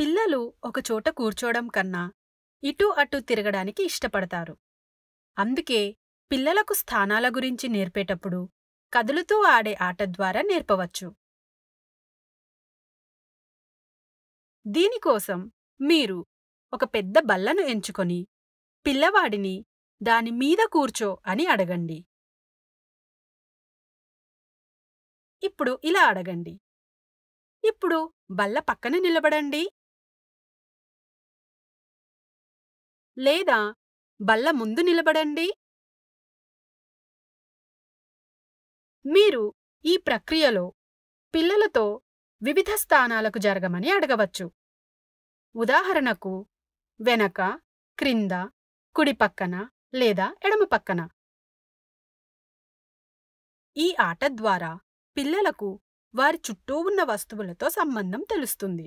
పిల్లలు ఒకచోట కూర్చోడం కన్నా ఇటూ అటూ తిరగడానికి ఇష్టపడతారు అందుకే పిల్లలకు స్థానాల గురించి నేర్పేటప్పుడు కదులుతూ ఆడే ఆట ద్వారా నేర్పవచ్చు దీనికోసం మీరు ఒక పెద్ద బల్లను ఎంచుకొని పిల్లవాడిని దాని మీద కూర్చో అని అడగండి ఇప్పుడు ఇలా అడగండి ఇప్పుడు బల్ల పక్కన నిలబడండి లేదా బల్ల ముందు నిలబడండి మీరు ఈ ప్రక్రియలో పిల్లలతో వివిధ స్థానాలకు జరగమని అడగవచ్చు ఉదాహరణకు వెనక క్రింద కుడి పక్కన లేదా ఎడమ పక్కన ఈ ఆట ద్వారా పిల్లలకు వారి చుట్టూ ఉన్న వస్తువులతో సంబంధం తెలుస్తుంది